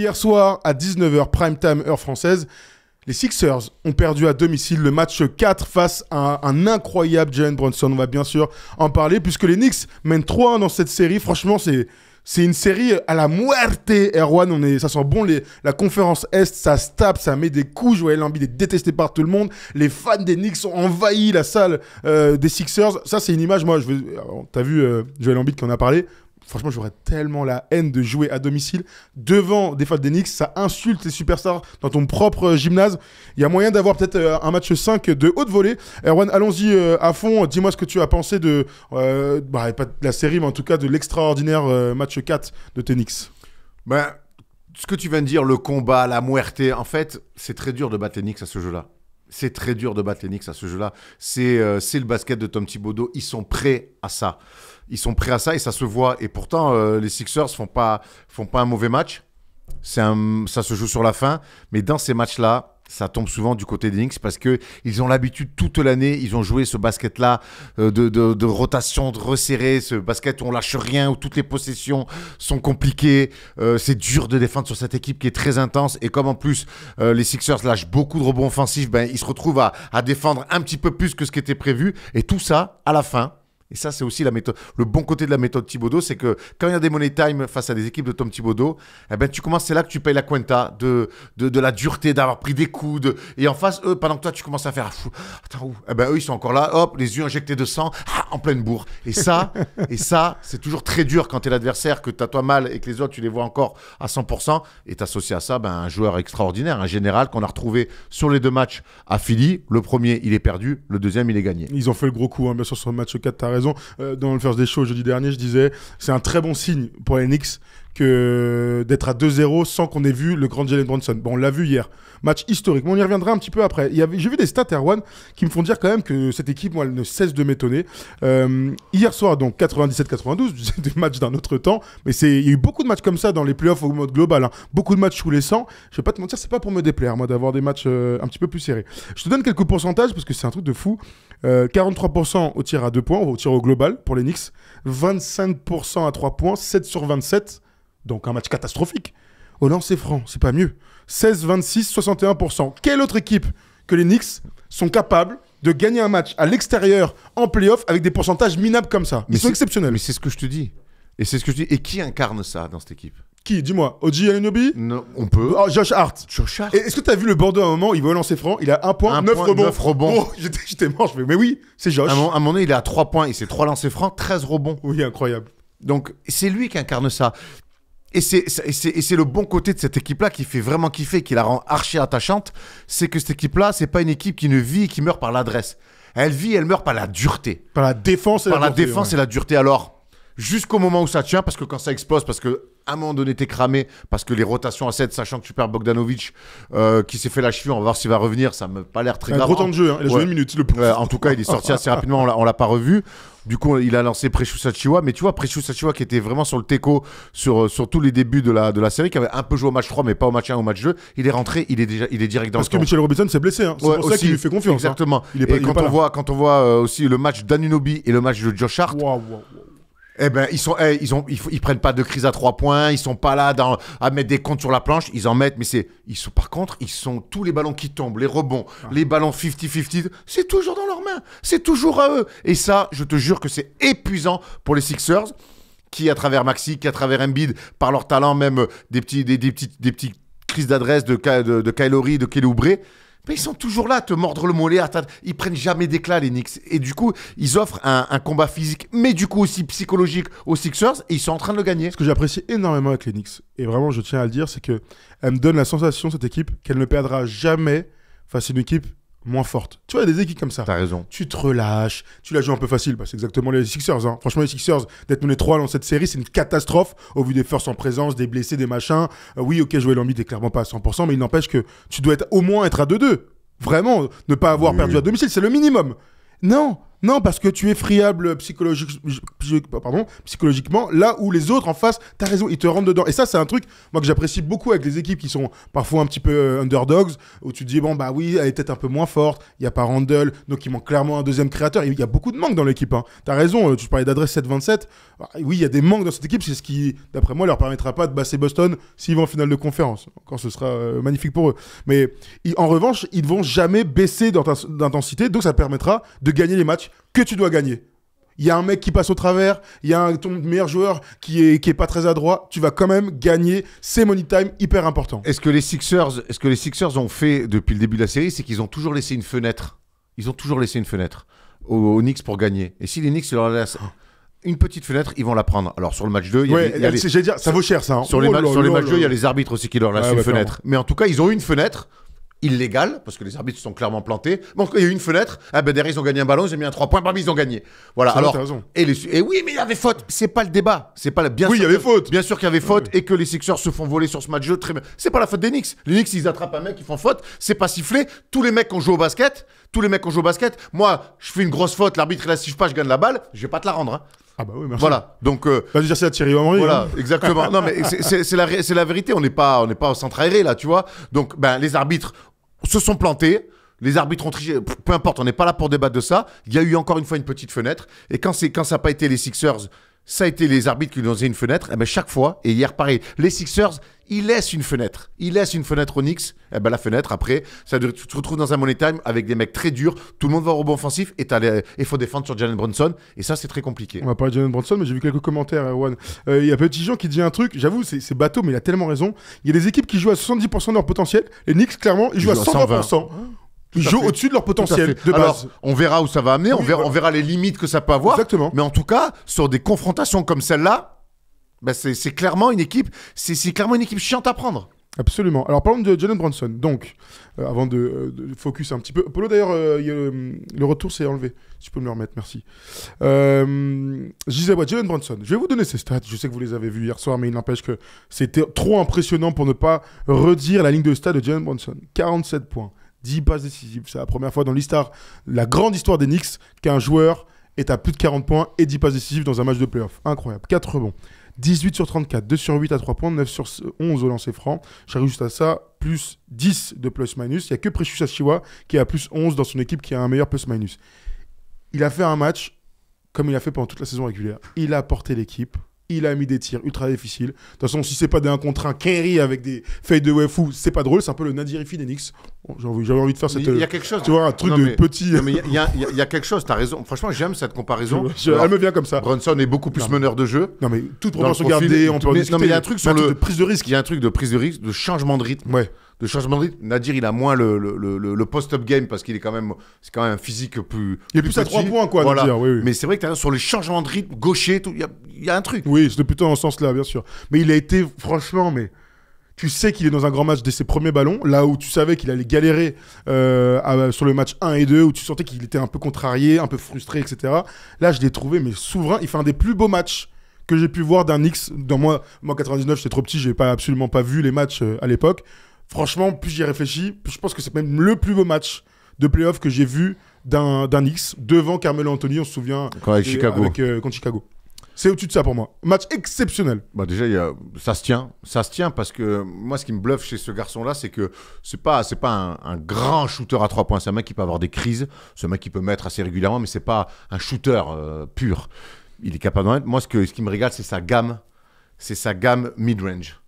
Hier soir, à 19h, prime time, heure française, les Sixers ont perdu à domicile le match 4 face à un, incroyable Jalen bronson. On va bien sûr en parler puisque les Knicks mènent 3-1 dans cette série. Franchement, c'est. C'est une série à la muerte, Erwan. On est, ça sent bon les, la conférence Est, ça se tape, ça met des coups. Joël Embiid est détesté par tout le monde. Les fans des Knicks ont envahi la salle euh, des Sixers. Ça, c'est une image. Moi, je veux, euh, t'as vu euh, Joel Joël Embiid qui en a parlé. Franchement, j'aurais tellement la haine de jouer à domicile devant des fans d'Enix. Ça insulte les superstars dans ton propre euh, gymnase. Il y a moyen d'avoir peut-être euh, un match 5 de haute volée. Erwan, allons-y euh, à fond. Dis-moi ce que tu as pensé de, bah, pas la série, mais en tout cas de l'extraordinaire match 4 de Tenix. Ben, ce que tu viens de dire, le combat, la muerte, en fait, c'est très dur de battre Enix à ce jeu-là. C'est très dur de battre Enix à ce jeu-là. C'est c'est le basket de Tom Thibodeau. Ils sont prêts à ça ils sont prêts à ça et ça se voit. Et pourtant, euh, les Sixers font pas, font pas un mauvais match. C'est un ça se joue sur la fin. Mais dans ces matchs-là, ça tombe souvent du côté des Knicks parce que ils ont l'habitude toute l'année, ils ont joué ce basket-là euh, de, de, de, rotation, de resserrer, ce basket où on lâche rien, où toutes les possessions sont compliquées. Euh, c'est dur de défendre sur cette équipe qui est très intense. Et comme en plus les Sixers lâchent beaucoup de rebonds offensifs, ben, ils se retrouvent à, à défendre un petit peu plus que ce qui était prévu. Et tout ça, à la fin, et ça, c'est aussi la méthode. Le bon côté de la méthode Thibaudot, c'est que quand il y a des money time face à des équipes de Tom Thibaudot, eh ben, tu commences, c'est là que tu payes la cuenta de, de, de la dureté, d'avoir pris des coups. Et en face, eux, pendant que toi, tu commences à faire. Ah, attends, où eh ben, eux, ils sont encore là, hop, les yeux injectés de sang, ah, en pleine bourre. Et ça, et ça c'est toujours très dur quand tu es l'adversaire, que tu as toi mal et que les autres, tu les vois encore à 100%. Et associé à ça ben, un joueur extraordinaire, un général qu'on a retrouvé sur les deux matchs à Philly. Le premier, il est perdu, le deuxième, il est gagné. Ils ont fait le gros coup, hein, bien sûr, sur le match 4 euh, dans le First Day Show jeudi dernier, je disais c'est un très bon signe pour les que d'être à 2-0 sans qu'on ait vu le grand Jalen Brunson. Bon, on l'a vu hier. Match historique. Mais on y reviendra un petit peu après. J'ai vu des stats, R1 qui me font dire quand même que cette équipe, moi, elle ne cesse de m'étonner. Euh, hier soir, donc 97-92, c'est des matchs d'un autre temps. Mais il y a eu beaucoup de matchs comme ça dans les playoffs au mode global. Hein. Beaucoup de matchs sous les 100. Je vais pas te mentir, c'est pas pour me déplaire, moi, d'avoir des matchs euh, un petit peu plus serrés. Je te donne quelques pourcentages parce que c'est un truc de fou. 43% euh, au tir à 2 points, au tir au global pour les Knicks. 25% à 3 points, 7 sur 27. Donc un match catastrophique. Au c'est franc, c'est pas mieux. 16, 26, 61%. Quelle autre équipe que les Knicks sont capables de gagner un match à l'extérieur en playoff avec des pourcentages minables comme ça Ils sont exceptionnels. Mais c'est ce que je te dis. Et c'est ce que je dis. Et qui incarne ça dans cette équipe qui Dis-moi. Oji Ananobi Non, on peut. Oh, Josh Hart. Josh Hart. Est-ce que t'as vu le Bordeaux à un moment Il veut lancer franc, il a 1 point, Un 9 rebonds. neuf rebonds. Oh, J'étais j'étais mort, je mais oui, c'est Josh. À un moment, donné, il est à 3 points, il s'est 3 lancers francs, 13 rebonds. Oui, incroyable. Donc c'est lui qui incarne ça. Et c'est le bon côté de cette équipe-là qui fait vraiment kiffer, qui la rend archi attachante, c'est que cette équipe-là, c'est pas une équipe qui ne vit et qui meurt par l'adresse. Elle vit, elle meurt par la dureté. Par la défense et Par la défense et la dureté. Alors, jusqu'au moment où ça tient, parce que quand ça explose, parce que à un moment donné, t'es cramé parce que les rotations à 7, sachant que tu perds Bogdanovic euh, qui s'est fait la cheville, on va voir s'il va revenir. Ça me pas l'air très grave. Un gros hein. temps de jeu, hein. il a joué une minute. Le en tout cas, il est sorti assez rapidement, on l'a pas revu. Du coup, il a lancé Prechusachiwa, mais tu vois, Prechusachiwa qui était vraiment sur le teco sur, euh, sur tous les débuts de la, de la série, qui avait un peu joué au match 3, mais pas au match 1, au match 2. Il est rentré, il est déjà il est direct dans Parce que Michel Robinson s'est blessé, hein. c'est pour ça qu'il lui fait confiance. Hein. Exactement. et quand, on voit, quand on voit euh, aussi le match d'Anunobi et le match de Josh Hart, eh ben ils sont, eh, ils ont, ils, prennent pas de crise à trois points, ils sont pas là à mettre des comptes sur la planche, ils en mettent, mais c'est, ils sont, par contre, ils sont tous les ballons qui tombent, les rebonds, ah. les ballons 50-50, c'est toujours dans leurs mains, c'est toujours à eux. Et ça, je te jure que c'est épuisant pour les Sixers qui à travers Maxi, qui à travers Embiid, par leur talent même euh, des petits, des, petites, des petites crises d'adresse de, de, de Kylori, de Kelly mais ils sont toujours là à te mordre le mollet. À ils prennent jamais d'éclat, les Knicks. Et du coup, ils offrent un, combat physique, mais du coup aussi psychologique aux Sixers, et ils sont en train de le gagner. Ce que j'apprécie énormément avec les Knicks, et vraiment je tiens à le dire, c'est que me donne la sensation, cette équipe, qu'elle ne perdra jamais face à une équipe moins forte. Tu vois, des équipes comme ça. T'as raison. Tu te relâches, tu la joues un peu facile. Bah, c'est exactement les Sixers. Hein. Franchement, les Sixers, d'être mené 3 dans cette série, c'est une catastrophe au vu des forces en présence, des blessés, des machins. Euh, oui, ok, jouer l'ambi est clairement pas à 100%, mais il n'empêche que tu dois être, au moins être à 2-2. Vraiment, ne pas avoir perdu à domicile, c'est le minimum. Non, non, parce que tu es friable psychologique, psychologiquement, là où les autres en face, tu as raison, ils te rentrent dedans. Et ça, c'est un truc, moi, que j'apprécie beaucoup avec les équipes qui sont parfois un petit peu euh, underdogs, où tu te dis, bon, bah oui, elle est peut-être un peu moins forte, il n'y a pas Randall, donc il manque clairement un deuxième créateur. Il y a beaucoup de manques dans l'équipe. Hein. as raison, euh, tu parlais d'adresse 727. Ah, oui, il y a des manques dans cette équipe, c'est ce qui, d'après moi, leur permettra pas de passer Boston s'ils vont en finale de conférence. Quand ce sera euh, magnifique pour eux. Mais en revanche, ils ne vont jamais baisser d'intensité, donc ça permettra de gagner les matchs que tu dois gagner. Il y a un mec qui passe au travers, il y a un, ton meilleur joueur qui est, qui est pas très adroit, tu vas quand même gagner. C'est money time hyper important. Est-ce que les Sixers, est que les Sixers ont fait depuis le début de la série, c'est qu'ils ont toujours laissé une fenêtre. Ils ont toujours laissé une fenêtre aux, Knicks pour gagner. Et si les Knicks leur laissent une petite fenêtre, ils vont la prendre. Alors sur le match 2, ça vaut cher ça. Hein. Sur, les, oh matchs 2, il y a les arbitres aussi qui leur laissent une fenêtre. Mais en tout cas, ils ont une fenêtre illégal parce que les arbitres se sont clairement plantés. Bon, il y a eu une fenêtre, ah ben derrière ils ont gagné un ballon, ils ont mis un 3 points, bam, ils ont gagné. Voilà. Alors, Et, les, et oui, mais il y avait faute. C'est pas le débat. C'est pas la, bien. Oui, il y avait faute. Bien sûr qu'il y avait faute et que les Sixers se font voler sur ce match-jeu. Très n'est C'est pas la faute des Knicks. Les Knicks, ils attrapent un mec, ils font faute. C'est pas sifflé. Tous les mecs qui ont joué au basket, tous les mecs ont joué au basket. Moi, je fais une grosse faute, l'arbitre il la siffle pas, je gagne la balle. Je vais pas te la rendre. Hein. Ah bah oui, merci. Voilà. Donc. Euh, vas dire à Thierry Henry. Voilà, hein. exactement. non mais c'est la, la vérité. On n'est pas, on pas au centre aéré là, tu vois. Donc, ben les arbitres se sont plantés. Les arbitres ont triché, peu importe, on n'est pas là pour débattre de ça. Il y a eu encore une fois une petite fenêtre. Et quand, quand ça n'a pas été les Sixers, ça a été les arbitres qui lui ont donné une fenêtre. Et eh ben, chaque fois, et hier pareil, les Sixers, ils laissent une fenêtre. Ils laissent une fenêtre aux Knicks. Et eh ben la fenêtre, après, ça, tu te retrouves dans un money time avec des mecs très durs. Tout le monde va au rebond offensif et il faut défendre sur Jalen Brunson. Et ça, c'est très compliqué. On va parler de Jalen Brunson, mais j'ai vu quelques commentaires, One. Euh, euh, il y a Petit Jean qui dit un truc. J'avoue, c'est bateau, mais il a tellement raison. Il y a des équipes qui jouent à 70% de leur potentiel. Les Knicks, clairement, ils, jouent à 120%. Ils jouent au-dessus de leur potentiel de base. Alors, on verra où ça va amener, on, verra, on, verra, les limites que ça peut avoir. Exactement. Mais en tout cas, sur des confrontations comme celle-là, bah, c'est clairement une équipe, c'est clairement une équipe chiante à prendre. Absolument. Alors parlons de Jalen Bronson. Donc, euh, avant euh, de, focus un petit peu. Polo d'ailleurs, euh, le retour s'est enlevé. tu peux me le remettre, merci. je disais, Jalen Bronson. Je vais vous donner ses stats. Je sais que vous les avez vus hier soir, mais il n'empêche que c'était trop impressionnant pour ne pas redire la ligne de stats de Jalen Bronson. 47 points, 10 passes décisives. C'est la première fois dans l'histoire, la grande histoire des Knicks, qu'un joueur est à plus de 40 points et 10 passes décisives dans un match de playoff. Incroyable. 4 rebonds. 18 sur 34, 2 sur 8 à 3 points, 9 sur 11 au lancer franc. J'arrive juste à ça, plus 10 de plus-minus. Il n'y a que Precious Achiwa qui a plus 11 dans son équipe qui a un meilleur plus-minus. Il a fait un match comme il a fait pendant toute la saison régulière. Il a porté l'équipe il a mis des tirs ultra difficiles. De toute façon, si c'est pas d'un contre un Kerry avec des feuilles de fou, c'est pas drôle. C'est un peu le Nadir Phoenix. J'avais envie, de faire cette. Il y a euh, quelque chose. Tu vois, un truc de petit. Il y, a quelque chose, t'as raison. Franchement, j'aime cette comparaison. elle me vient comme ça. Brunson est beaucoup plus meneur de jeu. Non, mais toute proportion gardée, on peut Non, mais il y a un truc sur le. De prise de risque. Il y a un truc de prise de risque, de changement de rythme. Ouais. Le changement de rythme. Nadir, il a moins le, le, le, post-up game parce qu'il est quand même, c'est quand même un physique plus. Il est plus, à trois points, quoi. Voilà. Nadir, Mais c'est vrai que as, sur les changements de rythme, gaucher, il y, a, un truc. Oui, c'est plutôt dans ce sens-là, bien sûr. Mais il a été, franchement, mais tu sais qu'il est dans un grand match dès ses premiers ballons, là où tu savais qu'il allait galérer euh, sur le match 1 et 2, où tu sentais qu'il était un peu contrarié, un peu frustré, etc. Là, je l'ai trouvé, mais souverain. Il fait un des plus beaux matchs que j'ai pu voir d'un X. Dans moi, moi 99, j'étais trop petit, j'ai pas absolument pas vu les matchs euh, à l'époque franchement, plus j'y réfléchis, plus je pense que c'est même le plus beau match de playoff que j'ai vu d'un X devant Carmelo Anthony, on se souvient. Euh, contre Chicago. C'est au-dessus de ça pour moi. Match exceptionnel. Bah déjà, ça se tient. Ça se tient parce que moi, ce qui me bluffe chez ce garçon-là, c'est que c'est pas, c'est pas un, grand shooter à trois points. C'est un mec qui peut avoir des crises. C'est un mec qui peut mettre assez régulièrement, mais ce n'est pas un shooter euh, pur. Il est capable d'en être. Moi, ce, ce qui me régale, c'est sa gamme. C'est sa gamme mid-range.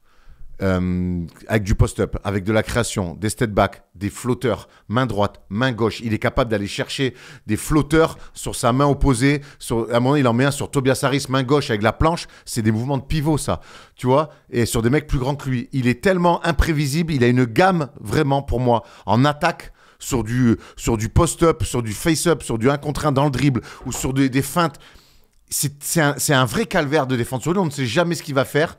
Euh, avec du post-up, avec de la création, des step back, des flotteurs, main droite, main gauche. Il est capable d'aller chercher des flotteurs sur sa main opposée. Sur, à un moment, il en met un sur Tobias Harris, main gauche avec la planche. C'est des mouvements de pivot, ça. Tu vois Et sur des mecs plus grands que lui. Il est tellement imprévisible. Il a une gamme, vraiment, pour moi, en attaque sur du, sur du post-up, sur du face-up, sur du 1 contre 1 dans le dribble ou sur des, feintes. C'est un, vrai calvaire de défense, On ne sait jamais ce qu'il va faire.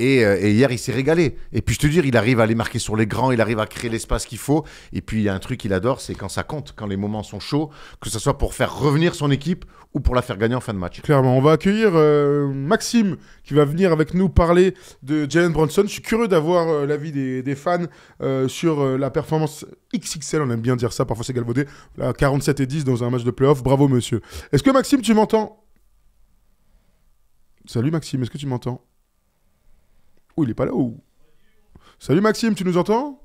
Euh, et, hier, il s'est régalé. Et puis, je te dis, il arrive à les marquer sur les grands, il arrive à créer l'espace qu'il faut. Et puis, il y a un truc qu'il adore, c'est quand ça compte, quand les moments sont chauds, que ce soit pour faire revenir son équipe ou pour la faire gagner en fin de match. Clairement, on va accueillir euh, Maxime qui va venir avec nous parler de Jalen Bronson. Je suis curieux d'avoir euh, l'avis des, fans sur la performance XXL, on aime bien dire ça, parfois c'est galvaudé. 47 et 10 dans un match de playoff, bravo monsieur. Est-ce que Maxime, tu m'entends Salut Maxime, est-ce que tu m'entends il est pas là ou Salut Maxime, tu nous entends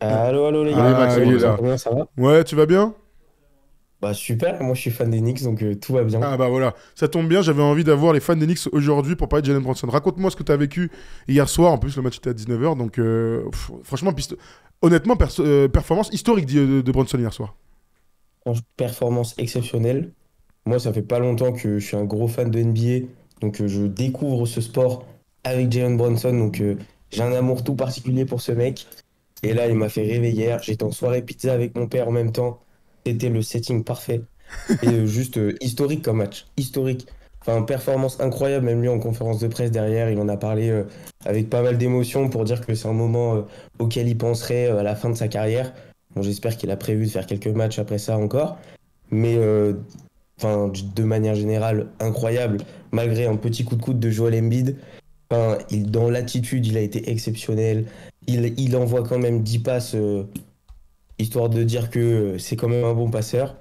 Allô, allô les gars. ça va ouais, tu vas bien bah super, moi je suis fan des Knicks donc euh, tout va bien. Ah bah voilà, ça tombe bien, j'avais envie d'avoir les fans des Knicks aujourd'hui pour parler de Jalen Bronson. Raconte-moi ce que tu as vécu hier soir, en plus le match était à 19h donc euh, franchement, honnêtement, euh, performance historique de, Bronson hier soir. Performance exceptionnelle. Moi ça fait pas longtemps que je suis un gros fan de NBA donc je découvre ce sport avec Jalen Bronson. Donc, euh, j'ai un amour tout particulier pour ce mec. Et là, il m'a fait rêver hier. J'étais en soirée pizza avec mon père en même temps. C'était le setting parfait. Et euh, juste euh, historique comme match. Historique. Enfin, performance incroyable. Même lui, en conférence de presse derrière, il en a parlé avec pas mal d'émotion pour dire que c'est un moment auquel il penserait à la fin de sa carrière. Bon, j'espère qu'il a prévu de faire quelques matchs après ça encore. Mais enfin, de manière générale, incroyable. Malgré un petit coup de coude de Joel Embiid, Enfin, il, dans l'attitude, il a été exceptionnel. Il, il envoie quand même 10 passes, euh, histoire de dire que euh, c'est quand même un bon passeur.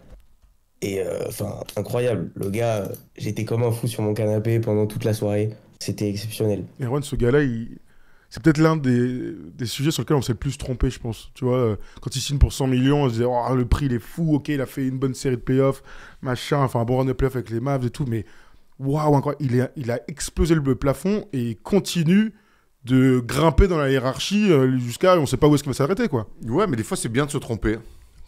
Et euh, enfin, incroyable. Le gars, j'étais comme un fou sur mon canapé pendant toute la soirée. C'était exceptionnel. Erwan, ce gars-là, c'est peut-être l'un des... des... sujets sur lesquels on s'est le plus trompé, je pense. Tu vois, quand il signe pour 100 millions, on se oh, le prix, il est fou, ok, il a fait une bonne série de playoffs, machin, enfin, un bon run de playoffs avec les Mavs et tout, mais waouh, encore, Il, a explosé le plafond et continue de grimper dans la hiérarchie euh, jusqu'à on sait pas où est-ce qu'il va s'arrêter quoi. Ouais, mais des fois c'est bien de se tromper.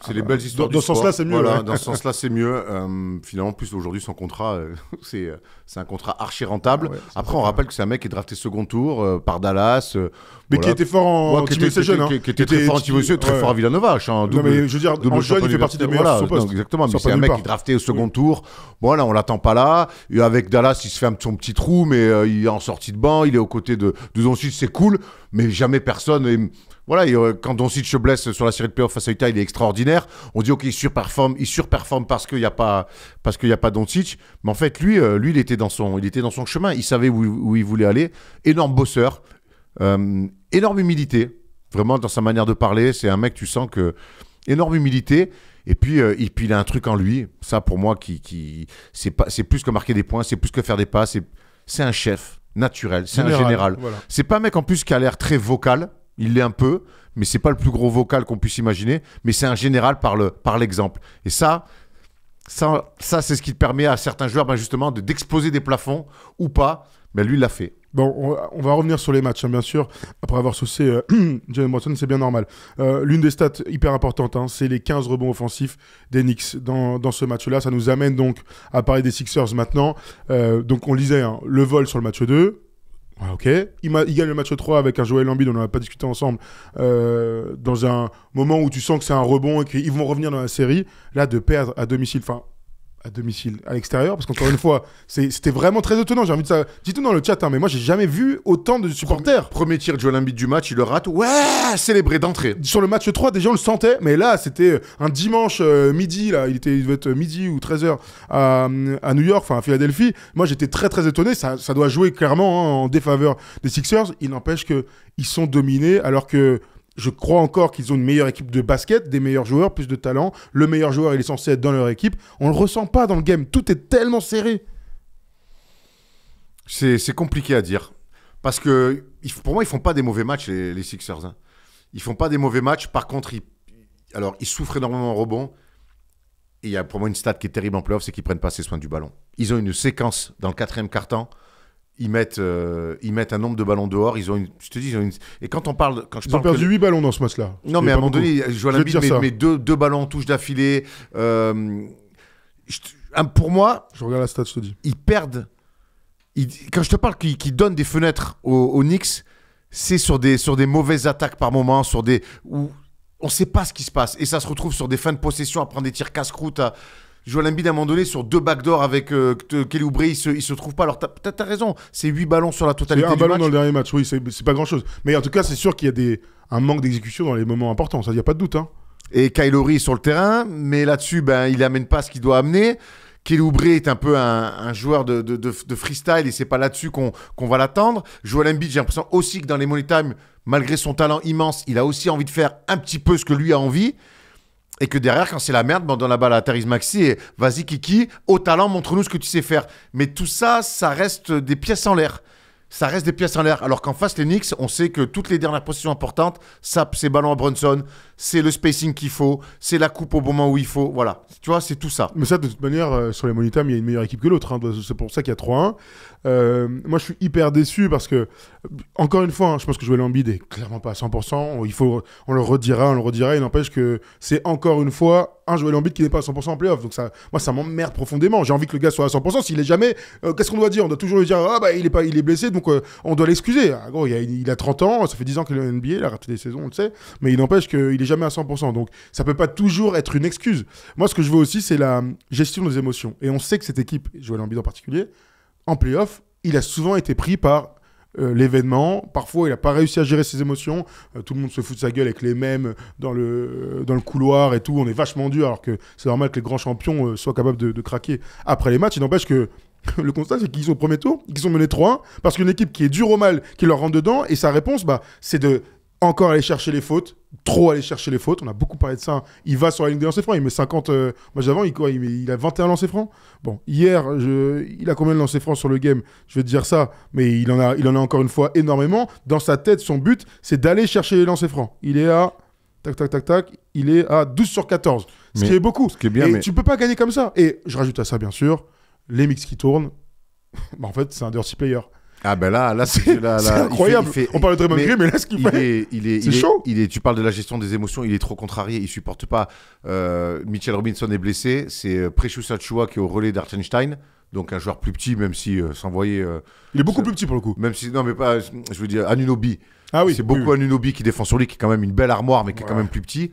C'est ah les bah, belles histoires. Dans, ce sens-là, c'est mieux. Voilà, dans ce sens-là, c'est mieux. finalement, plus aujourd'hui, son contrat, euh, euh, c'est un contrat archi rentable. Ah Après, on rappelle que c'est un mec qui est drafté second tour par Dallas. Mais qui était fort en hein. qui était, jeune, qui, était très fort en très fort à Villanova. non, mais je veux dire, en jeune, il fait partie de meilleurs voilà, exactement, mais c'est un mec qui drafté au second tour. voilà on l'attend pas là. avec Dallas, il se fait un, son petit trou, mais euh, il est en sortie de banc, il est aux côtés de, de Doncic, c'est cool, mais jamais personne. Et, voilà, quand Doncic se blesse sur la série de playoffs face à Utah, il est extraordinaire. On dit, OK, il surperforme, il surperforme parce qu'il n'y a pas, parce qu'il y a pas Doncic. Mais en fait, lui, euh, lui, il était dans son, il était dans son chemin. Il savait où, il voulait aller. Énorme bosseur. Euh, énorme humilité, vraiment dans sa manière de parler. C'est un mec, tu sens que énorme humilité. Et puis, euh, puis il a un truc en lui, ça pour moi qui, c'est pas, plus que marquer des points, c'est plus que faire des passes. C'est, un chef naturel, c'est un général. Voilà. C'est pas un mec en plus qui a l'air très vocal. Il l'est un peu, mais c'est pas le plus gros vocal qu'on puisse imaginer. Mais c'est un général par le, par l'exemple. Et ça, ça, ça c'est ce qui permet à certains joueurs ben justement d'exploser des plafonds ou pas mais ben, lui, il l'a fait. Bon, on, va revenir sur les matchs, hein, bien sûr. Après avoir saucé euh, Watson, c'est bien normal. Euh, l'une des stats hyper importantes, hein, c'est les 15 rebonds offensifs des Knicks dans, dans ce match-là. Ça nous amène donc à parler des Sixers maintenant. Euh, donc, on lisait hein, le vol sur le match 2, Ok, il, il, gagne le match 3 avec un Joel Embiid, on n'en a pas discuté ensemble, euh, dans un moment où tu sens que c'est un rebond et qu'ils vont revenir dans la série. Là, de perdre à domicile, enfin, à domicile, à l'extérieur, parce qu'encore une fois, c'était vraiment très étonnant. J'ai envie de ça. Dites-nous dans le chat, hein, mais moi, j'ai jamais vu autant de supporters. Premier, tir de Olympique du match, il le rate. Ouais, célébré d'entrée. Sur le match 3, déjà, on le sentait, mais là, c'était euh, un dimanche euh, midi, là, il, était, devait être midi ou 13h à, New York, enfin à Philadelphie. Moi, j'étais très, très étonné. Ça, doit jouer clairement hein, en défaveur des Sixers. Il n'empêche qu'ils sont dominés, alors que je crois encore qu'ils ont une meilleure équipe de basket, des meilleurs joueurs, plus de talent. Le meilleur joueur, il est censé être dans leur équipe. On le ressent pas dans le game. Tout est tellement serré. C'est compliqué à dire. Parce que pour moi, ils font pas des mauvais matchs, les, Sixers. Ils hein. Ils font pas des mauvais matchs. Par contre, ils, alors, ils souffrent énormément en rebond. Et il y a pour moi une stat qui est terrible en playoff, c'est qu'ils prennent pas assez soin du ballon. Ils ont une séquence dans le quatrième quart ils mettent, euh, ils mettent un nombre de ballons dehors. Ils ont je te dis, ils ont une... Et quand on parle, quand je ils ont perdu huit 8 ballons dans ce match-là. Non, mais à un moment donné, Joël vois met, mais deux, deux, ballons en touche d'affilée. Euh, pour moi, je regarde la stat, je te dis. Ils perdent. quand je te parle qu'ils donnent des fenêtres au Knicks, c'est sur des, sur des mauvaises attaques par moment, sur des où on ne sait pas ce qui se passe et ça se retrouve sur des fins de possession à prendre des tirs casse-croûte. À... Joel Embiid à un moment donné sur deux d'or avec euh, Kelly il se, se trouve pas. Alors t'as as raison, c'est huit ballons sur la totalité. Un ballon dans le dernier match, oui, c'est pas grand chose. Mais en tout cas, c'est sûr qu'il y a un manque d'exécution dans les moments importants, ça n'y a pas de doute. Hein. Et est sur le terrain, mais là-dessus, ben, il n'amène pas ce qu'il doit amener. Kelly est un peu un, joueur de, freestyle et c'est pas là-dessus qu'on va l'attendre. Joel Embiid, j'ai l'impression aussi que dans les Money Time, malgré son talent immense, il a aussi envie de faire un petit peu ce que lui a envie. Et que derrière, quand c'est la merde, ben, on donne la balle à Therese Maxi et vas-y, Kiki, au talent, montre-nous ce que tu sais faire. Mais tout ça, ça reste des pièces en l'air. Ça reste des pièces en l'air. Alors qu'en face, les Knicks, on sait que toutes les dernières positions importantes, ça, c'est ballon à Brunson, c'est le spacing qu'il faut, c'est la coupe au moment où il faut. Voilà. Tu vois, c'est tout ça. Mais ça, de toute manière, euh, sur les Monitam, il y a une meilleure équipe que l'autre. Hein. C'est pour ça qu'il y a 3-1. Euh, moi, je suis hyper déçu parce que, encore une fois, hein, je pense que Joël Embiid est clairement pas à 100%. On, il faut, on le redira, on le redira. Il n'empêche que c'est encore une fois un Joël Embiid qui n'est pas à 100% en playoff. Donc, ça, moi, ça m'emmerde profondément. J'ai envie que le gars soit à 100%. S'il est jamais, euh, qu'est-ce qu'on doit dire On doit toujours lui dire Ah, bah, il est, pas, il est blessé, donc euh, on doit l'excuser. Ah, il a, 30 ans, ça fait 10 ans qu'il est en NBA, il a raté des saisons, on le sait. Mais il n'empêche qu'il est jamais à 100%. Donc, ça peut pas toujours être une excuse. Moi, ce que je veux aussi, c'est la gestion des émotions. Et on sait que cette équipe, Joël Embiid en particulier, en playoff, il a souvent été pris par euh, l'événement. Parfois, il n'a pas réussi à gérer ses émotions. Euh, tout le monde se fout de sa gueule avec les mêmes dans le, euh, dans le couloir et tout. On est vachement dur, alors que c'est normal que les grands champions soient capables de, craquer après les matchs. Il n'empêche que le constat, c'est qu'ils sont au premier tour, qu'ils sont mené 3-1, parce qu'une équipe qui est dure au mal, qui leur rentre dedans, et sa réponse, bah, c'est de encore aller chercher les fautes, trop aller chercher les fautes. On a beaucoup parlé de ça. Il va sur la ligne des lancers francs, il met 50 euh, Moi, matchs il, il, a 21 lancers francs. Bon, hier, il a combien de lancers francs sur le game Je vais te dire ça, mais il en, a, il en a encore une fois énormément. Dans sa tête, son but, c'est d'aller chercher les lancers francs. Il est à tac tac tac tac, il est à 12 sur 14, ce qui est beaucoup. Ce qui est bien, et mais... tu peux pas gagner comme ça. Et je rajoute à ça bien sûr les mix qui tournent. Bah, en fait, c'est un dirty player. Ah ben là, là c'est incroyable. fait, on parle de Draymond Green, mais là ce qu'il fait, il est, c'est chaud. il est, tu parles de la gestion des émotions, il est trop contrarié, il supporte pas. Euh, Mitchell Robinson est blessé, c'est euh, Precious Achua qui est au relais d'Artenstein, donc un joueur plus petit, même si euh, s'envoyait. Euh, il est beaucoup plus petit pour le coup. Même si non, mais pas. Je veux dire Anunobi. Ah oui. C'est beaucoup Anunobi qui défend sur lui, qui est quand même une belle armoire, mais qui est quand même plus petit.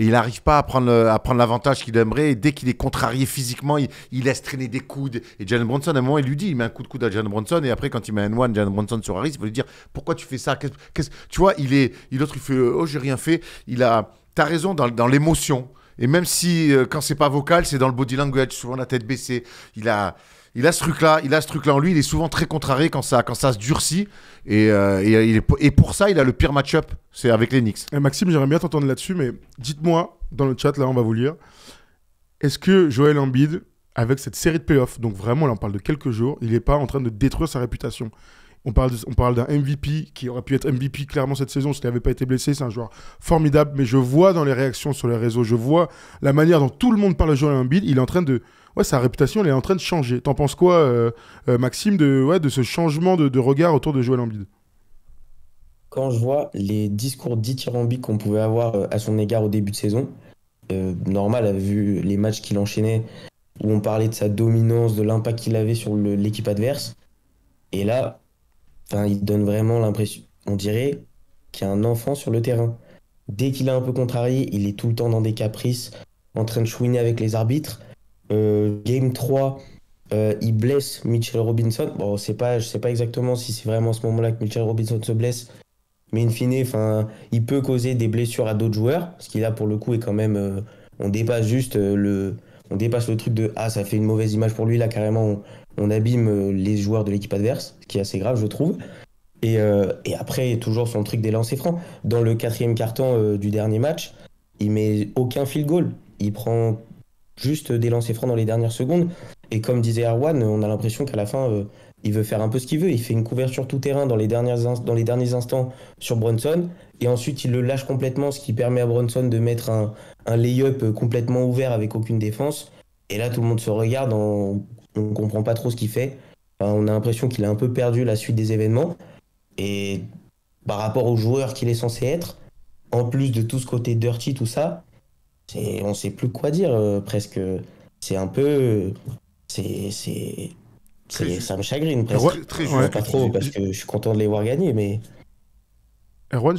Et il n'arrive pas à prendre, à prendre l'avantage qu'il aimerait. Et dès qu'il est contrarié physiquement, il, laisse traîner des coudes. Et John Bronson, à un moment, il lui dit, il met un coup de coude à John Bronson. Et après, quand il met un one, Bronson sur Harris, il va lui dire, pourquoi tu fais ça Tu vois, il est, l'autre, il fait, oh, j'ai rien fait. Il a, t'as raison dans, l'émotion. Et même si, euh, quand c'est pas vocal, c'est dans le body language, souvent la tête baissée. Il a, il a ce truc-là, il a ce truc-là en lui. Il est souvent très contrarié quand ça, quand ça se durcit. Et, euh, euh, pour ça, il a le pire match-up, c'est avec les Knicks. Eh, Maxime, j'aimerais bien t'entendre là-dessus, mais dites-moi dans le chat, là, on va vous lire. Est-ce que Joël Embiid, avec cette série de playoffs, donc vraiment, là, on parle de quelques jours, il n'est pas en train de détruire sa réputation on parle, on parle d'un MVP qui aurait pu être MVP clairement cette saison s'il n'avait pas été blessé. C'est un joueur formidable, mais je vois dans les réactions sur les réseaux, je vois la manière dont tout le monde parle de Joel Embiid. Il est en train de, sa réputation, elle est en train de changer. T'en penses quoi, euh, euh, Maxime, de, ouais, de ce changement de, regard autour de Joël Embiid Quand je vois les discours dithyrambiques qu'on pouvait avoir euh, à son égard au début de saison, normal normal, vu les matchs qu'il enchaînait, où on parlait de sa dominance, de l'impact qu'il avait sur l'équipe adverse, et là, il donne vraiment l'impression, on dirait, qu'il y a un enfant sur le terrain. Dès qu'il est un peu contrarié, il est tout le temps dans des caprices, en train de chouiner avec les arbitres. Euh, game 3, euh, il blesse Mitchell Robinson. Bon, c'est pas, je sais pas exactement si c'est vraiment ce moment-là que Mitchell Robinson se blesse, mais in fine, il peut causer des blessures à d'autres joueurs, ce qu'il a pour le coup est quand même, euh, on dépasse juste le, on dépasse le truc de ah ça fait une mauvaise image pour lui là carrément on, abîme les joueurs de l'équipe adverse, ce qui est assez grave je trouve. Et, et après toujours son truc des lancers francs. Dans le quatrième carton du dernier match, il met aucun field goal. Il prend juste des lancers francs dans les dernières secondes. Et comme disait Erwan, on a l'impression qu'à la fin, euh, il veut faire un peu ce qu'il veut. Il fait une couverture tout terrain dans les, dernières dans les derniers instants sur Bronson. Et ensuite, il le lâche complètement, ce qui permet à Bronson de mettre un, un lay-up complètement ouvert avec aucune défense. Et là, tout le monde se regarde, on ne comprend pas trop ce qu'il fait. on a l'impression qu'il a un peu perdu la suite des événements. Et par rapport au joueur qu'il est censé être, en plus de tout ce côté dirty, tout ça, c'est, on sait plus quoi dire euh, presque. C'est un peu, c'est, ça me chagrine presque. Pas trop parce que je suis content de les voir gagner, mais. Erwan,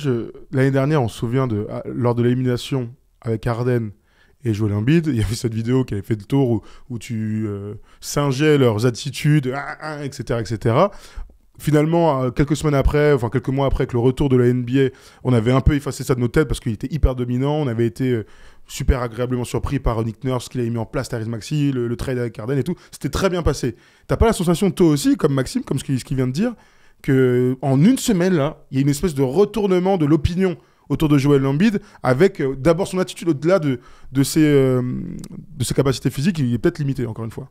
l'année dernière, on se souvient de ah, lors de l'élimination avec Arden et Joel Embiid, il y avait cette vidéo qui avait fait le tour où, où tu euh, singeais leurs attitudes, etc., ah, ah, etc finalement, euh, quelques semaines après, enfin quelques mois après, que le retour de la NBA, on avait un peu effacé ça de nos têtes parce qu'il était hyper dominant. On avait été euh, super agréablement surpris par Nick Nurse, qu'il avait mis en place, Therese Maxi, le, trade avec Carden et tout. C'était très bien passé. T'as pas la sensation, toi aussi, comme Maxime, comme ce qu'il vient de dire, que en une semaine, là, il y a une espèce de retournement de l'opinion autour de Joël Lambide, avec euh, d'abord son attitude au-delà de, de, ses, euh, de ses capacités physiques, il est peut-être limité, encore une fois.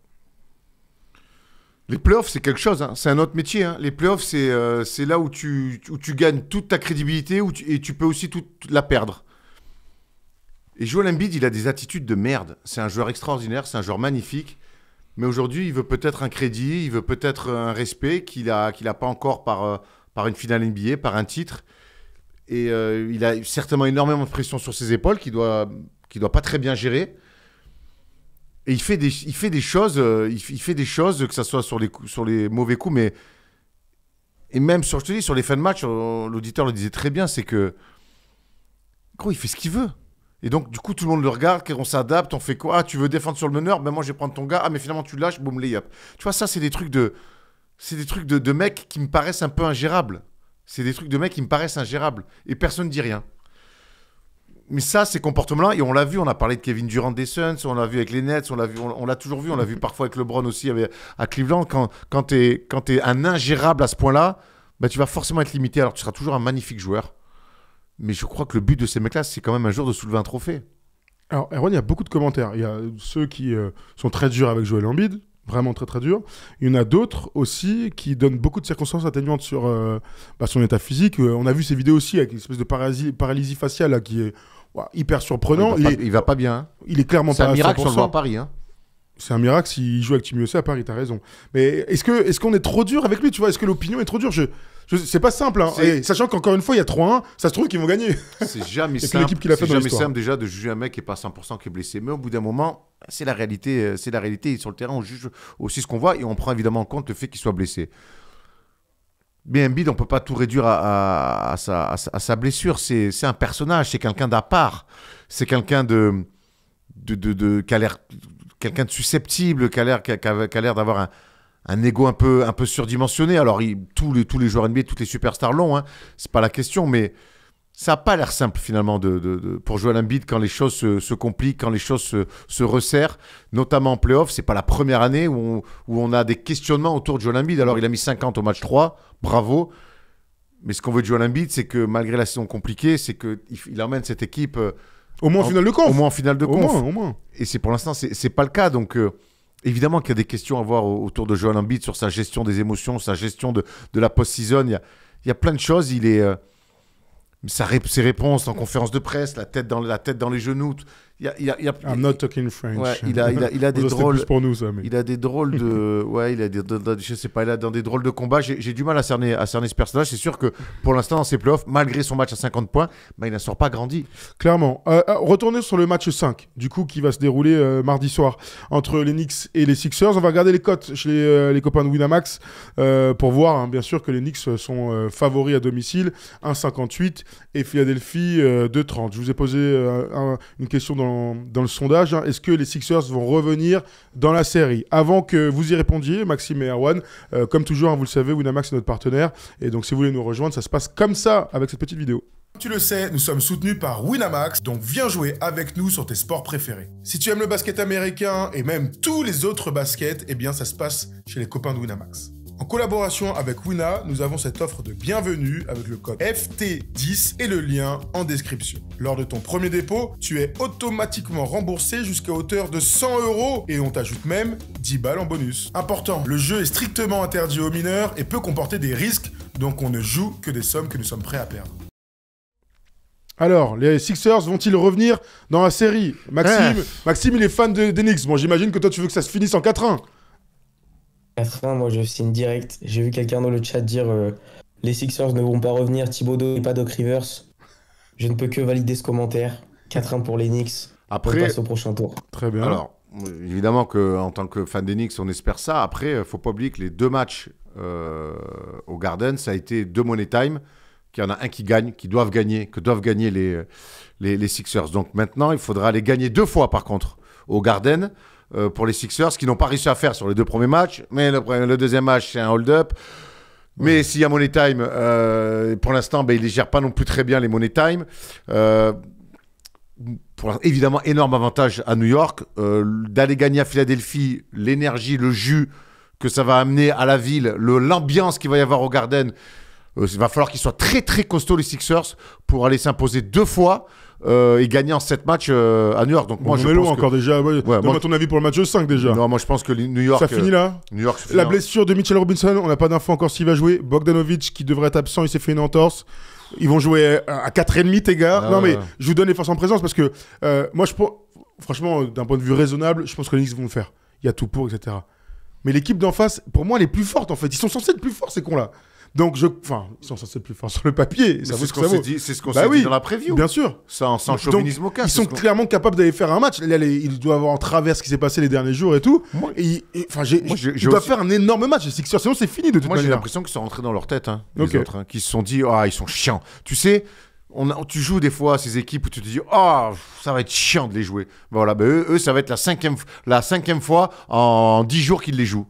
Les playoffs, c'est quelque chose, hein. c'est un autre métier. Hein. Les playoffs, euh, c'est là où tu, tu gagnes toute ta crédibilité et tu peux aussi toute la perdre. Et Joel Embiid, il a des attitudes de merde. C'est un joueur extraordinaire, c'est un joueur magnifique. Mais aujourd'hui, il veut peut-être un crédit, il veut peut-être un respect qu'il n'a pas encore par, euh, par une finale NBA, par un titre. Et euh, il a certainement énormément de pression sur ses épaules qu'il doit, qu'il doit pas très bien gérer. Et il fait des, il fait des choses, euh, il, fait des choses, que ce soit sur les, sur les mauvais coups, mais. Et même sur, je te dis, sur les fins de match, l'auditeur le disait très bien, c'est que. Gros, il fait ce qu'il veut. Et donc, du coup, tout le monde le regarde, on s'adapte, on fait quoi Ah, tu veux défendre sur le meneur Ben moi, je vais prendre ton gars. Ah, mais finalement, tu lâches, boum, lay up Tu vois, ça, c'est des trucs de. C'est des trucs de, mecs qui me paraissent un peu ingérables. C'est des trucs de mecs qui me paraissent ingérables. Et personne ne dit rien. Mais ça, c'est comportements-là, et on l'a vu, on a parlé de Kevin Durant des Suns, on l'a vu avec les Nets, on l'a on, l'a toujours vu, on l'a vu parfois avec LeBron aussi avec, à Cleveland. Quand, quand tu es, un ingérable à ce point-là, bah, tu vas forcément être limité. Alors tu seras toujours un magnifique joueur. Mais je crois que le but de ces mecs-là, c'est quand même un jour de soulever un trophée. Alors, Erwan, il y a beaucoup de commentaires. Il y a ceux qui euh, sont très durs avec Joël Lambide, vraiment très très durs. Il y en a d'autres aussi qui donnent beaucoup de circonstances atténuantes sur euh, bah, son état physique. Euh, on a vu ses vidéos aussi avec une espèce de paralysie, paralysie faciale qui est hyper surprenant. Il va, il, va, pas, bien. Hein. Il est clairement pas. C'est un miracle On le à Paris. Hein. C'est un miracle s'il joue avec Timmy à Paris, t'as raison. Mais est-ce que est-ce qu'on est trop dur avec lui, tu vois Est-ce que l'opinion est trop dure c'est pas simple. Hein. Et sachant qu'encore une fois, il y a 3-1, ça se trouve qu'ils vont gagner. C'est jamais simple. jamais déjà de juger un mec qui est pas 100% qui est blessé. Mais au bout d'un moment, c'est la réalité. Euh, c'est la réalité. sur le terrain, on juge aussi ce qu'on voit et on prend évidemment en compte le fait qu'il soit blessé. Mais Embiid, on peut pas tout réduire à, à, sa, blessure. C'est un personnage, c'est quelqu'un d'à part. C'est quelqu'un de, de, qui a l'air quelqu'un de susceptible, qui a l'air d'avoir un, un ego un peu, un peu surdimensionné. Alors, tous, les, tous les joueurs NBA, toutes les superstars l'ont, ce hein. c'est pas la question, mais ça n'a pas l'air simple finalement de, de, pour Joel Embiid quand les choses se, compliquent, quand les choses se, resserrent, notamment en ce C'est pas la première année où on, a des questionnements autour de Joel Embiid. Alors, il a mis 50 au match 3, bravo. Mais ce qu'on veut de Joel Embiid, c'est que malgré la saison compliquée, c'est qu'il il emmène cette équipe. Euh, au moins en finale de conf. Au moins en finale de conf. Et c'est pour l'instant, c'est pas le cas. Donc. Euh, Évidemment qu'il y a des questions à voir autour de Joel Embiid sur sa gestion des émotions, sa gestion de, la post-season. Il, y, a, plein de choses. Il est, euh, sa ses réponses en conférence de presse, la tête dans, la tête dans les genoux, il a, a, I'm not talking French. il a, des drôles. pour nous, Il a des drôles de, ouais, il a des, je sais pas, il a dans des drôles de combats. J'ai du mal à cerner, à cerner ce personnage. C'est sûr que pour l'instant dans ses playoffs, malgré son match à 50 points, bah, il n'a sort pas grandi. Clairement. Euh, euh sur le match 5, du coup, qui va se dérouler euh, mardi soir entre les Knicks et les Sixers. On va regarder les cotes chez les, euh, copains de Winamax pour voir, hein. bien sûr, que les Knicks sont favoris à domicile, 1,58 et Philadelphie 2,30. Je vous ai posé une question dans dans, le sondage. Hein, est-ce que les Sixers vont revenir dans la série Avant que vous y répondiez, Maxime et Erwan, euh, comme toujours, hein, vous le savez, Winamax est notre partenaire. Et donc, si vous voulez nous rejoindre, ça se passe comme ça avec cette petite vidéo. Tu le sais, nous sommes soutenus par Winamax, donc viens jouer avec nous sur tes sports préférés. Si tu aimes le basket américain et même tous les autres baskets, eh bien ça se passe chez les copains de Winamax. En collaboration avec Wina, nous avons cette offre de bienvenue avec le code FT10 et le lien en description. Lors de ton premier dépôt, tu es automatiquement remboursé jusqu'à hauteur de 100 euros et on t'ajoute même 10 balles en bonus. Important, le jeu est strictement interdit aux mineurs et peut comporter des risques, donc on ne joue que des sommes que nous sommes prêts à perdre. Alors, les Sixers vont-ils revenir dans la série Maxime, eh. Maxime, il est fan d'Enix. Bon, j'imagine que toi, tu veux que ça se finisse en 4-1. 4-1, moi je signe direct. J'ai vu quelqu'un dans le chat dire euh, les Sixers ne vont pas revenir, Thibodeau et pas Doc Rivers. Je ne peux que valider ce commentaire. 4-1 pour les Knicks. Après, on passe au prochain tour. Très bien. Alors, évidemment que en tant que fan des Knicks, on espère ça. Après, euh, faut pas oublier que les deux matchs euh, au Garden, ça a été deux money time. Qu'il y en a un qui gagne, qui doivent gagner, que doivent gagner les, les, les Sixers. Donc maintenant, il faudra les gagner deux fois par contre au Garden euh, pour les Sixers, qui n'ont pas réussi à faire sur les deux premiers matchs. Mais le, deuxième match, c'est un hold-up. Mais s'il y a Money Time, euh, pour l'instant, ben, ils il ne gèrent pas non plus très bien les Money Time. Euh, évidemment, énorme avantage à New York. D'aller gagner à Philadelphie, l'énergie, le jus que ça va amener à la ville, l'ambiance qu'il va y avoir au Garden. il va falloir qu'ils soient très très costauds les Sixers pour aller s'imposer deux fois. Il euh, et en 7 matchs euh, à New York. Donc, moi, je pense encore déjà. Ouais. ton avis pour le match de 5 déjà. Non, moi, je pense que New York. Ça finit euh, là New York, La blessure de Mitchell Robinson, on n'a pas d'infos encore s'il va jouer. Bogdanovic, qui devrait être absent, il s'est fait une entorse. Ils vont jouer à 4,5, tes gars. Ah non, mais je vous donne les forces en présence parce que moi, je Franchement, d'un point de vue raisonnable, je pense que les Knicks vont le faire. Il y a tout pour, etc. Mais l'équipe d'en face, pour moi, elle est plus forte en fait. Ils sont censés être plus forts, ces cons-là. Donc, je, enfin, ils sont plus forts sur le papier. C'est ce qu'on bah s'est dit, ce dans la preview. Bien sûr. Sans, chauvinisme aucun. Ils sont clairement capables d'aller faire un match. Il doit ils doivent en travers ce qui s'est passé les derniers jours et tout. et, enfin, ils doivent faire un énorme match. Les sinon c'est fini de toute Moi, j'ai l'impression que sont rentré dans leur tête, hein, les autres, hein, qui se sont dit, ah, ils sont chiants. Tu sais, on tu joues des fois à ces équipes où tu te dis ah ça va être chiant de les jouer. Voilà, ben, eux, ça va être la cinquième, la cinquième fois en dix jours qu'ils les jouent.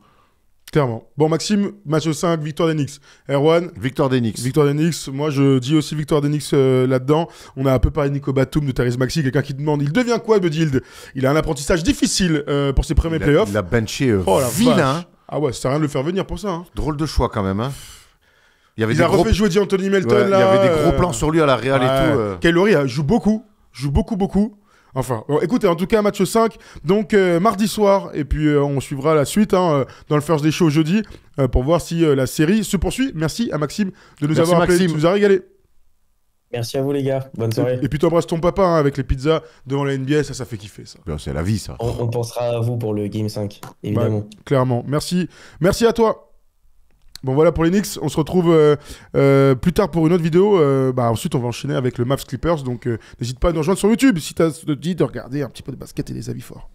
Clairement. Bon, Maxime, match 5, victoire d'Enix. Erwan Victoire d'Enix. Victoire d'Enix. Moi, je dis aussi victoire d'Enix euh, là-dedans. On a un peu parlé Nico Batum, de Thérèse Maxi, quelqu'un qui demande il devient quoi, Bedild Il a un apprentissage difficile euh, pour ses premiers playoffs. Il a benché euh, oh, la vilain. Vache. Ah ouais, ça sert rien de le faire venir pour ça. Hein. Drôle de choix quand même. Hein. Il, avait des a refait jouer Anthony Melton. il y avait des gros plans sur lui à la Real et tout. Kylori joue beaucoup. Joue beaucoup, beaucoup. Enfin, euh, écoutez, en tout cas, match 5, donc euh, mardi soir, et puis euh, on suivra la suite hein, dans le First Day Show jeudi pour voir si la série se poursuit. Merci à Maxime de nous avoir appelé, nous régalé. Merci à vous les gars, bonne soirée. Et puis t'embrasses ton papa hein, avec les pizzas devant la NBA, ça ça fait kiffer ça. c'est la vie ça. On, pensera à vous pour le Game 5, bah, évidemment. clairement, merci. Merci à toi. Bon voilà pour les Knicks, on se retrouve euh, euh, plus tard pour une autre vidéo. Euh, bah, ensuite on va enchaîner avec le Mavs Clippers, donc n'hésite pas à nous rejoindre sur YouTube si tu as dit de regarder un petit peu de basket et des avis forts.